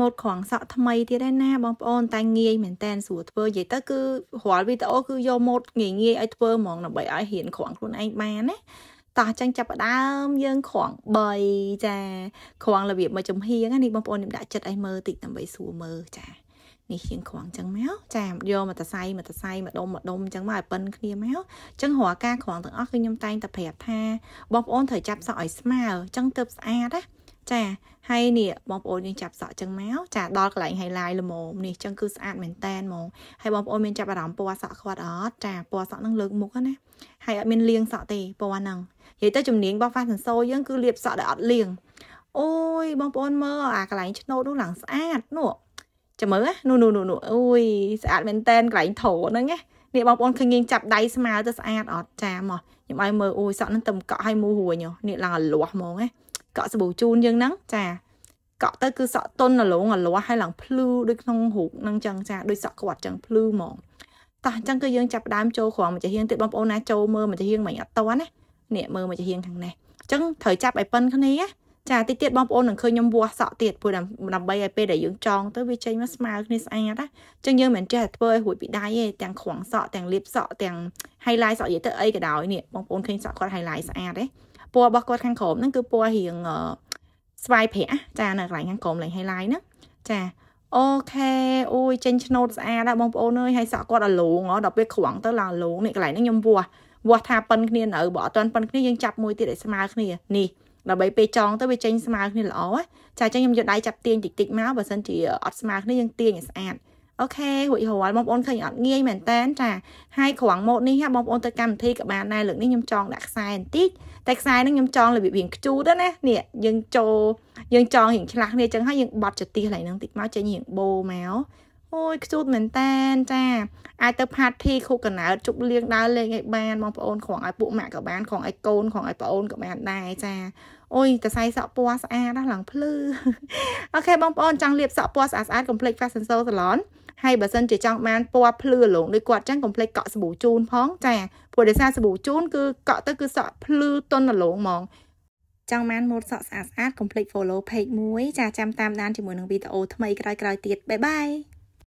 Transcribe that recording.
ម៉ូតក្រងសក់ថ្មីទៀតឯណាបងប្អូនតែងាយមែនតែនស្រួលធ្វើនិយាយទៅគឺរាល់វីដេអូគឺយកម៉ូតងាយងាយឲ្យធ្វើហ្មងដើម្បីឲ្យរៀនក្រងខ្លួនឯងបានណាតោះចឹងចាប់ផ្ដើមយើងក្រង3ចាក្រងរបៀបមួយចំហៀងនេះបងប្អូនខ្ញុំដាក់ចិត្តឲ្យមើលតិចដើម្បីស្រួលមើលចានេះជាងក្រងចឹងមកចាយកមកតសៃមកតសៃមកដុំមកដុំចឹងមកឲ្យប៉ិនគ្នាមកចឹងរាល់ការក្រងទាំងអស់គឺខ្ញុំតែងតែប្រាប់ថាបងប្អូនត្រូវចាប់សក់ឲ្យស្មើចឹងទៅស្អាតណាចាហើយនេះបងប្អូនយើងចាប់សក់ចឹងមកចាដល់កន្លែង highlight ល្មមនេះចឹងគឺស្អាតមែនតែនហ្មងហើយបងប្អូនមានចាប់អារម្មណ៍ពណ៌សក់គាត់អត់ចាពណ៌សក់នឹងលើកមុខណាហើយអត់មានលាងសក់ទេពណ៌ហ្នឹងនិយាយទៅជំនាញរបស់ fashion show យើងគឺលាបសក់ដែលអត់លាងអូយបងប្អូនមើលអាកន្លែងឆ្នោតនោះឡើងស្អាតនោះចាំមើលណានោះនោះនោះអូយស្អាតមែនតែនកន្លែងធរហ្នឹងណានេះបងប្អូនឃើញយើងចាប់ដៃស្មើទៅស្អាតអត់ចាមកខ្ញុំឲ្យមើលអូយសក់នឹងទៅកក់ឲ្យមូររួញនេះឡើងឲ្យលាស់ហ្មងណាកក់សាប៊ូជូនយើងហ្នឹងចាកក់ទៅគឺសក់តុនរលោងរលាស់ហើយឡើងភ្លឺដូចក្នុងរូបហ្នឹងចឹងចាដូចសក់គាត់ចឹងភ្លឺហ្មងតោះអញ្ចឹងគឺយើងចាប់ដើមចូលក្រងមកចាហៀងទៀតបងប្អូនណាចូលមើលមកចាហៀងមិនអត់តណានេះមើលមកចាហៀងខាងនេះអញ្ចឹងត្រូវចាប់ឲ្យប៉ិនគ្នាណាចាតិចទៀតបងប្អូននឹងឃើញខ្ញុំវាស់សក់ទៀតព្រោះដើម្បីឲ្យពេលដែលយើងចង់ទៅវាចេញមកស្មើគ្នាស្អាតណាអញ្ចឹងយើងមិនចេះធ្វើឲ្យរួចពីដៃទេទាំងខ្វងសក់ទាំងលាបសក់ទាំង highlight សក់និយាយទៅអីក៏ដោយនេះបងប្អូនឃើញសក់គាត់ highlight ស្អាតទេពណ៌របស់គាត់ខាងក្រោមហ្នឹងគឺពណ៌រៀងស្វាយប្រាក់ចានៅកន្លែងខាងក្រោមលេង highlight ហ្នឹងចាអូខេអូយចេញឆ្នោតស្អាតដែរបងប្អូនអើយហើយសក់គាត់ឲ្យលងដល់ពេលក្រងទៅឡើងលងនេះកន្លែងហ្នឹងខ្ញុំវាស់វាស់ថាប៉ិនគ្នានៅបើអត់ទាន់ប៉ិនគ្នាយើងចាប់មួយទៀតឲ្យស្មើគ្នានេះដើម្បីពេលចងទៅវាចេញស្មើគ្នាល្អចាអញ្ចឹងខ្ញុំយកដៃចាប់ទាញតិចតិចមកបើសិនជាអត់ស្មើគ្នាយើងទាញឲ្យស្អាតអូខេរួចរាល់បងប្អូនឃើញអត់ងាយមែនតើចាហើយគ្រាន់ម៉ូតនេះបងប្អូនទៅកម្មវិធីក៏បានដែរលើកនេះខ្ញុំចង់ដាក់ខ្សែបន្តិចតែខ្សែហ្នឹងខ្ញុំចង់របៀបរៀងខ្ជូតណានេះយើងចូលយើងចង់រៀងឆ្លាស់គ្នាអញ្ចឹងហើយយើងបត់ចតិះឡើងហ្នឹងតិចមកចេញរៀងបូមកអូយខ្ជូតមែនតែនចាអាចទៅផាត់ធីខូកណើតជប់លៀងដើរលេងឲ្យបានបងប្អូនគ្រាន់ឲ្យពួកម៉ាក់ក៏បានគ្រាន់ឲ្យកូនគ្រាន់ឲ្យប្អូនក៏បានដែរចាអូយតសៃសក់ពណ៌ស្អាតដល់ឡើងភ្លឺអូខេបងប្អូនចង់លាបសក់ពណ៌ស្អាតស្អាតកុំភ្លេច Fashion Soul Salon ហើយបើសិនជាចង់បានពណ៌ភ្លឺលងដូចគាត់ចឹងកុំភ្លេចកក់សាប៊ូជូន ផងចាព្រោះដោយសារសាប៊ូជូនគឺកក់ទៅគឺសក់ភ្លឺទន់លងហ្មងចង់បានម៉ូតសក់ស្អាតស្អាតកុំភ្លេច follow page មួយចាចាំតាមដានជាមួយនឹងវីដេអូថ្មីក្រោយៗទៀតបាយបាយ